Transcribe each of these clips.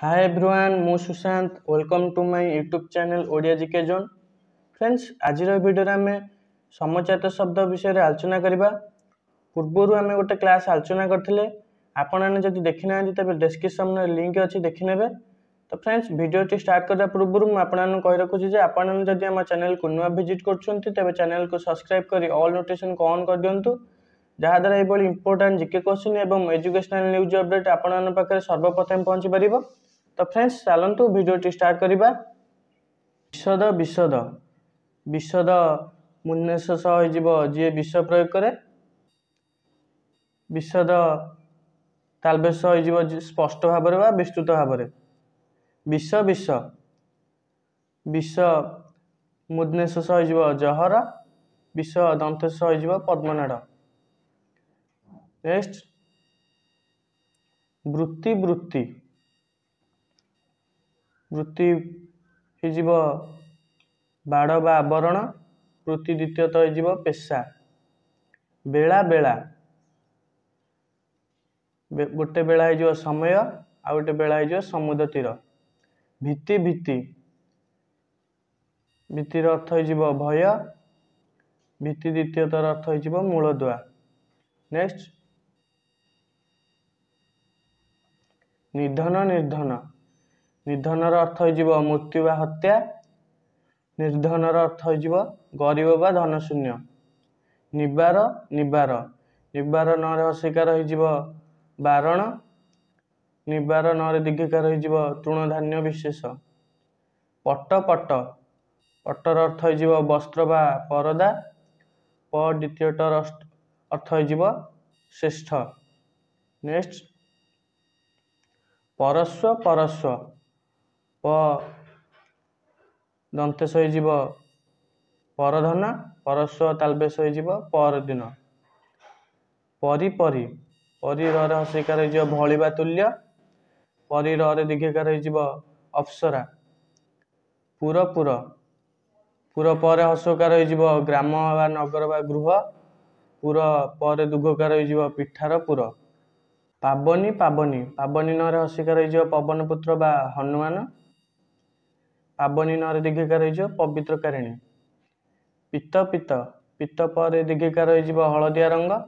high everyone ମୁଁ Sushant welcome to my YouTube channel Odia GK zone friends ଆଜିର ଭିଡ଼ିଓରେ ଆମେ ସମଚାତ ଶବ୍ଦ ବିଷୟରେ ଆଲୋଚନା କରିବା ପୂର୍ବରୁ ଆମେ ଗୋଟେ କ୍ଲାସ୍ ଆଲୋଚନା କରିଥିଲେ ଆପଣମାନେ ଯଦି ଦେଖିନାହାନ୍ତି ତେବେ ଡେସ୍କ୍ରିପ୍ସନ୍ରେ ଲିଙ୍କ୍ ଅଛି ଦେଖିନେବେ ତ ଫ୍ରେଣ୍ଡସ୍ ଭିଡ଼ିଓଟି ଷ୍ଟାର୍ଟ କରିବା ପୂର୍ବରୁ ମୁଁ ଆପଣମାନଙ୍କୁ କହି ରଖୁଛି ଯେ ଆପଣମାନେ ଯଦି ଆମ ଚ୍ୟାନେଲ୍କୁ ନୂଆ ଭିଜିଟ୍ କରୁଛନ୍ତି ତେବେ ଚ୍ୟାନେଲ୍କୁ ସବସ୍କ୍ରାଇବ୍ କରି ଅଲ୍ ନୋଟିଫିକେସନ୍କୁ ଅନ୍ କରିଦିଅନ୍ତୁ ଯାହାଦ୍ୱାରା ଏଭଳି ଇମ୍ପୋର୍ଟାଣ୍ଟ ଜିକେ କୋଶ୍ଚିନ୍ ଏବଂ ଏଜୁକେସନାଲ୍ ନ୍ୟୁଜ୍ ଅପଡ଼େଟ୍ ଆପଣମାନଙ୍କ ପାଖରେ ସର୍ବପ୍ରଥମେ ପହଞ୍ଚିପାରିବ ତ ଫ୍ରେଣ୍ଡସ୍ ଚାଲନ୍ତୁ ଭିଡ଼ିଓଟି ଷ୍ଟାର୍ଟ କରିବା ବିଶଦ ବିଶଦ ବିଶଦ ମୂନ୍ୟଶ ସହ ହୋଇଯିବ ଯିଏ ବିଷ ପ୍ରୟୋଗ କରେ ବିଶଦ ତାଲବେଶ ହୋଇଯିବ ସ୍ପଷ୍ଟ ଭାବରେ ବା ବିସ୍ତୃତ ଭାବରେ ବିଷ ବିଷ ବିଷ ମୁଦ୍ନେଶ ହୋଇଯିବ ଜହର ବିଷ ଦନ୍ତେଶ ହୋଇଯିବ ପଦ୍ମନାଡ଼ ନେକ୍ସଟ ବୃତ୍ତି ବୃତ୍ତି ବୃତ୍ତି ହେଇଯିବ ବାଡ଼ ବା ଆବରଣ ବୃତ୍ତି ଦ୍ୱିତୀୟତଃ ହେଇଯିବ ପେଶା ବେଳା ବେଳା ଗୋଟେ ବେଳା ହେଇଯିବ ସମୟ ଆଉ ଗୋଟେ ବେଳା ହେଇଯିବ ସମୁଦ୍ର ତୀର ଭିତ୍ତି ଭିତ୍ତି ଭିତ୍ତିର ଅର୍ଥ ହେଇଯିବ ଭୟ ଭିତ୍ତି ଦ୍ୱିତୀୟତର ଅର୍ଥ ହେଇଯିବ ମୂଳଦୁଆ ନେକ୍ସଟ ନିଧନ ନିର୍ଦ୍ଧନ ନିର୍ଦ୍ଧନର ଅର୍ଥ ହୋଇଯିବ ମୃତ୍ୟୁ ବା ହତ୍ୟା ନିର୍ଦ୍ଧନର ଅର୍ଥ ହୋଇଯିବ ଗରିବ ବା ଧନଶୂନ୍ୟ ନିବାର ନିବାର ନିବାର ନରେ ଅଶିକାର ହୋଇଯିବ ବାରଣ ନିବାର ନରେ ଦୀର୍ଘିକାର ହୋଇଯିବ ତୃଣଧାନ୍ୟ ବିଶେଷ ପଟ ପଟ ପଟର ଅର୍ଥ ହୋଇଯିବ ବସ୍ତ୍ର ବା ପରଦା ପ ଦ୍ୱିତୀୟଟର ଅର୍ଥ ହୋଇଯିବ ଶ୍ରେଷ୍ଠ ନେକ୍ସଟ ପରସ୍ୱ ପରସ୍ୱ ଦନ୍ତେ ଶୋଇଯିବ ପରଧନ ପରସ୍ୱ ତାଲବେ ଶୋଇଯିବ ପରଦିନ ପରି ପରି ପରି ରରେ ହସିକାର ହେଇଯିବ ଭଳିବା ତୁଲ୍ୟ ପରି ରରେ ଦୀର୍ଘକାର ହେଇଯିବ ଅପସରା ପୁର ପୁର ପୁର ପରେ ହସକାର ହେଇଯିବ ଗ୍ରାମ ବା ନଗର ବା ଗୃହ ପୁର ପରେ ଦୁଃଖକାର ହେଇଯିବ ପିଠାର ପୁର ପାବନି ପାବନି ପାବନି ନରେ ହସିକାର ହେଇଯିବ ପବନ ପୁତ୍ର ବା ହନୁମାନ ଆବନୀ ନରେ ଦୀର୍ଘିକା ରହିଯିବ ପବିତ୍ରକାରିଣୀ ପିତ୍ତ ପିତ୍ତ ପିତ୍ତ ପରେ ଦୀର୍ଘିକା ରହିଯିବ ହଳଦିଆ ରଙ୍ଗ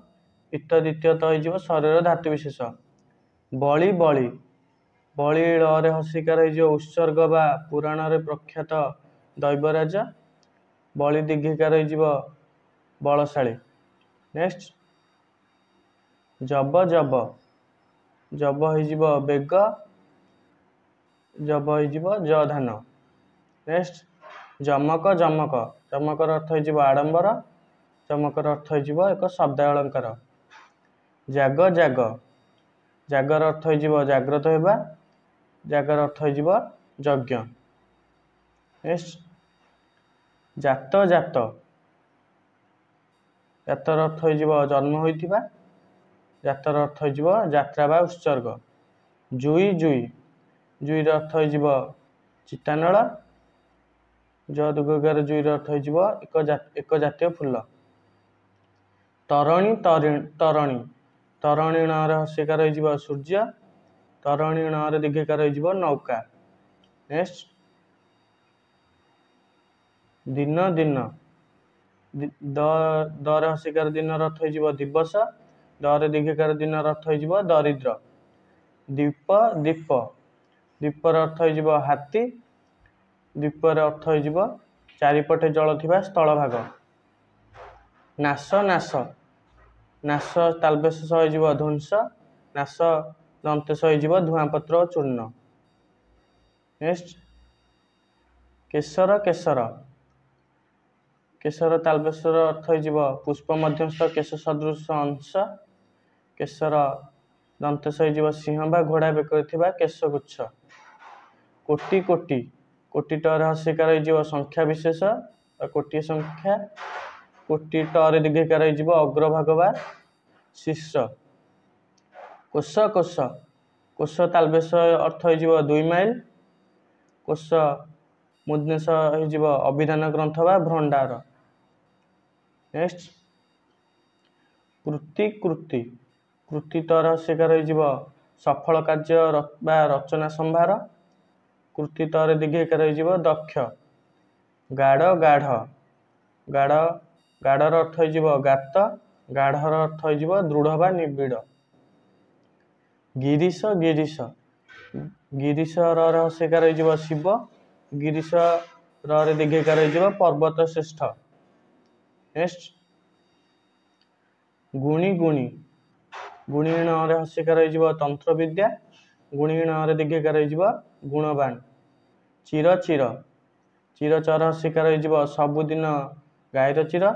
ପିତ୍ତ ଦ୍ୱିତୀୟତଃ ହୋଇଯିବ ଶରୀର ଧାତୁ ବିଶେଷ ବଳି ବଳି ବଳି ଳରେ ହସିକା ରହିଯିବ ଉତ୍ସର୍ଗ ବା ପୁରାଣରେ ପ୍ରଖ୍ୟାତ ଦୈବରାଜ ବଳି ଦୀର୍ଘିକା ରହିଯିବ ବଳଶାଳୀ ନେକ୍ସଟ ଜବ ଜବ ଜବ ହୋଇଯିବ ବେଗ ଜବ ହୋଇଯିବ ଜଧାନ ନେକ୍ସଟ ଯମକ ଯମକ ଯମକର ଅର୍ଥ ହେଇଯିବ ଆଡ଼ମ୍ବର ଯମକର ଅର୍ଥ ହେଇଯିବ ଏକ ଶବ୍ଦ ଅଳଙ୍କାର ଜାଗ ଜାଗ ଜାଗର ଅର୍ଥ ହେଇଯିବ ଜାଗ୍ରତ ହେବା ଜାଗର ଅର୍ଥ ହେଇଯିବ ଯଜ୍ଞ ନେକ୍ସଟ ଜାତ ଜାତ ଜାତର ଅର୍ଥ ହେଇଯିବ ଜନ୍ମ ହୋଇଥିବା ଜାତର ଅର୍ଥ ହେଇଯିବ ଯାତ୍ରା ବା ଉତ୍ସର୍ଗ ଜୁଇ ଜୁଇ ଜୁଇର ଅର୍ଥ ହେଇଯିବ ଚିତାନଳ ଜ ଦୀର୍ଘକାର ଜୁଇର ଅର୍ଥ ହେଇଯିବ ଏକ ଏକ ଜାତୀୟ ଫୁଲ ତରଣୀ ତରଣୀ ତରଣୀ ଣରେ ହସ୍ୟକାର ହେଇଯିବ ସୂର୍ଯ୍ୟ ତରଣୀ ଣରେ ଦୀର୍ଘକାର ହେଇଯିବ ନୌକା ନେକ୍ସଟ ଦିନ ଦିନ ଦରେ ହସ୍ୟକାର ଦିନ ରଥ ହେଇଯିବ ଦିବସ ଦରେ ଦୀର୍ଘକାର ଦିନ ରଥ ହେଇଯିବ ଦରିଦ୍ର ଦୀପ ଦୀପ ଦୀପର ଅର୍ଥ ହେଇଯିବ ହାତୀ द्विपर अर्थ हैज चारिपटे जल था स्थभग नास नाश नास ताल ध्वंसेस धुवापत्र चूर्ण नेक्स्ट केशर केशर केशर तालबेश अर्थ पुष्प मध्यस्थ केश सदृश अंश केशर दन्तेस सिंह बाघडा बेकर थासगुच्छ कोटिको कोटी टिकार हुज्विशेष कोटिस कोटी टर दीर्घिक हैज अग्र भगवा शिर्ष कोस कोश कोश तालस अर्थ हैज दुई मोस मुद्स हैज अभिधान ग्रंथ बा भ्रण्डार नेक्स्ट कृति कृति कृति टर सिक सफल कार्य वा रचना संभार କୃତିତ୍ୱରେ ଦିଗେ ଏକା ରହିଯିବ ଦକ୍ଷ ଗାଢ଼ ଗାଢ଼ ଗାଢ଼ ଗାଢ଼ର ଅର୍ଥ ହେଇଯିବ ଗାତ ଗାଢ଼ର ଅର୍ଥ ହେଇଯିବ ଦୃଢ଼ ବା ନିବିଡ଼ ଗିରିଶ ଗିରିଶ ଗିରିଶର ରହସ୍ୟକାର ହେଇଯିବ ଶିବ ଗିରିଶରରେ ଦୀର୍ଘକାର ହେଇଯିବ ପର୍ବତ ଶ୍ରେଷ୍ଠ ନେକ୍ସଟ ଗୁଣି ଗୁଣି ଗୁଣିଣରେ ହସ୍ୟକାର ହେଇଯିବ ତନ୍ତ୍ରବିଦ୍ୟା ଗୁଣିଣରେ ଦୀର୍ଘକାର ହେଇଯିବ ଗୁଣବାନ ଚିର ଚିର ଚିର ଚର ଶିକାର ହେଇଯିବ ସବୁଦିନ ଗାଈର ଚିର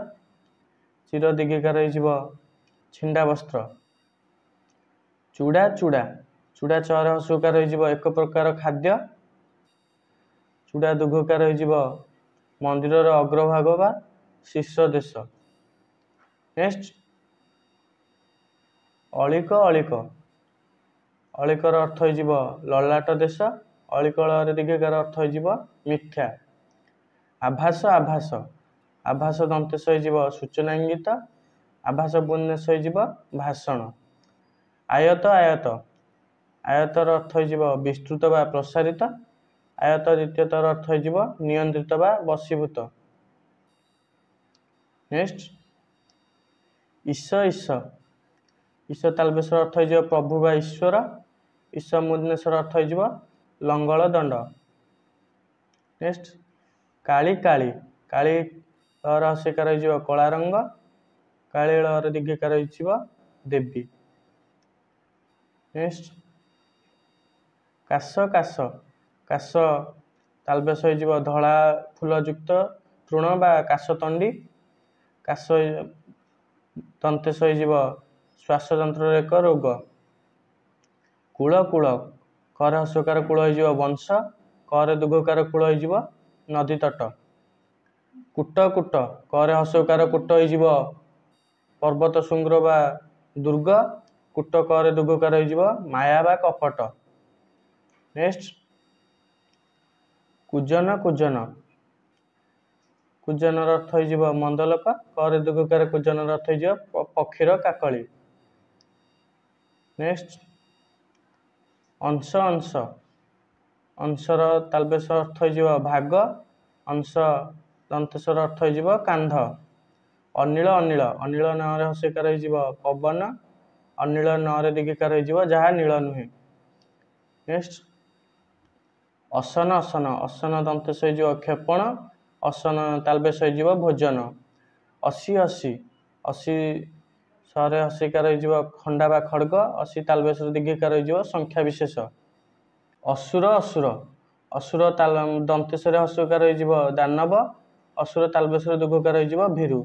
ଚିର ଦିଗିକାର ହେଇଯିବ ଛିଣ୍ଡା ବସ୍ତ୍ର ଚୁଡ଼ା ଚୁଡ଼ା ଚୁଡ଼ା ଚର ଶୁକାର ହେଇଯିବ ଏକ ପ୍ରକାର ଖାଦ୍ୟ ଚୁଡ଼ା ଦୁଘକାର ହେଇଯିବ ମନ୍ଦିରର ଅଗ୍ରଭାଗ ବା ଶୀର୍ଷ ଦେଶ ନେକ୍ସଟ ଅଳିକ ଅଳିକ ଅଳିକର ଅର୍ଥ ହେଇଯିବ ଲଲାଟ ଦେଶ ଅଳିକଳରେ ରିଗେକାର ଅର୍ଥ ହୋଇଯିବ ମିଥ୍ୟା ଆଭାସ ଆଭାସ ଆଭାସ ଦନ୍ତେଶ ହୋଇଯିବ ସୂଚନା ଇଙ୍ଗିତ ଆଭାସ ପୂର୍ଣ୍ଣେଶ ହୋଇଯିବ ଭାଷଣ ଆୟତ ଆୟତ ଆୟତର ଅର୍ଥ ହୋଇଯିବ ବିସ୍ତୃତ ବା ପ୍ରସାରିତ ଆୟତ ଦ୍ୱିତୀୟତର ଅର୍ଥ ହୋଇଯିବ ନିୟନ୍ତ୍ରିତ ବା ବଶୀଭୂତ ନେକ୍ସଟ ଈଶ ଈଶ ଈଶ୍ୱର ତାଲବେଶ୍ୱର ଅର୍ଥ ହୋଇଯିବ ପ୍ରଭୁ ବା ଈଶ୍ୱର ଈଶ୍ୱର ମୁଦ୍ନେଶ୍ୱର ଅର୍ଥ ହୋଇଯିବ ଲଙ୍ଗଳ ଦଣ୍ଡ ନେକ୍ସଟ କାଳି କାଳି କାଳି ଲହର ଶିକାର ହୋଇଯିବ କଳା ରଙ୍ଗ କାଳି ଲହର ଦୀର୍ଘିକାର ହୋଇଯିବ ଦେବୀ ନେକ୍ସଟ କାଶ କାଶ କାଶ ତାଲବେଶ ହୋଇଯିବ ଧଳା ଫୁଲଯୁକ୍ତ ତୃଣ ବା କାଶ ତଣ୍ଡି କାଶ ତନ୍ତେଶ ହୋଇଯିବ ଶ୍ୱାସ ଯନ୍ତ୍ରର ଏକ ରୋଗ କୁଳ କୁଳ କର ହସ୍ୱକାର କୂଳ ହୋଇଯିବ ବଂଶ କର ଦୀର୍ଘକାର କୂଳ ହୋଇଯିବ ନଦୀ ତଟ କୂଟ କୂଟ କର ହସ୍ୱକାର କୂଟ ହୋଇଯିବ ପର୍ବତ ଶୃଙ୍ଗ ବା ଦୁର୍ଗ କୂଟ କର ଦୀର୍ଘକାର ହୋଇଯିବ ମାୟା ବା କପଟ ନେକ୍ସଟ କୁଜନ କୁଜନ କୁଜନର ଅର୍ଥ ହୋଇଯିବ ମନ୍ଦଲୋକ କରେ ଦୀର୍ଘକାର କୁଜନର ଅର୍ଥ ହୋଇଯିବ ପକ୍ଷୀର କାକଳି ନେକ୍ସଟ अंश अंश अंशर र तालस अर्थ हैज भाग अंश दन्तस र अर्थ हैज कान्ध अनिल अनिल अनिल नसीकार पवन अनिल नीक्षिकार हुन्छ जहाँ नी नेक्स्ट असन असन असन दन्तेस हुजेपण असन भोजन असी असी असी ଶହରେ ଅଶୀକାର ହେଇଯିବ ଖଣ୍ଡା ବା ଖଡ଼ଗ ଅଶୀ ତାଲବେଶ୍ୱର ଦୀର୍ଘିକାର ହେଇଯିବ ସଂଖ୍ୟା ବିଶେଷ ଅସୁର ଅସୁର ଅସୁର ତାଲ ଦନ୍ତେଶ୍ୱର ହସ୍ୱକାର ରହିଯିବ ଦାନବ ଅସୁର ତାଲବେଶ୍ୱର ଦୀର୍ଘକାର ରହିଯିବ ଭୀରୁ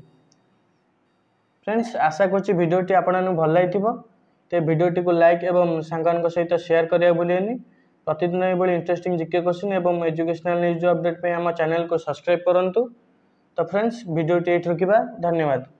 ଫ୍ରେଣ୍ଡସ୍ ଆଶା କରୁଛି ଭିଡ଼ିଓଟି ଆପଣମାନଙ୍କୁ ଭଲ ଲାଗିଥିବ ତେ ଭିଡ଼ିଓଟିକୁ ଲାଇକ୍ ଏବଂ ସାଙ୍ଗମାନଙ୍କ ସହିତ ସେୟାର କରିବାକୁ ଭୁଲିବେନି ପ୍ରତିଦିନ ଏଭଳି ଇଣ୍ଟରେଷ୍ଟିଂ ଜିକେ କୋଶ୍ଚିନ୍ ଏବଂ ଏଜୁକେସନାଲ୍ ନ୍ୟୁଜ୍ ଅପଡ଼େଟ୍ ପାଇଁ ଆମ ଚ୍ୟାନେଲ୍କୁ ସବସ୍କ୍ରାଇବ୍ କରନ୍ତୁ ତ ଫ୍ରେଣ୍ଡସ୍ ଭିଡ଼ିଓଟି ଏଇଠି ରଖିବା ଧନ୍ୟବାଦ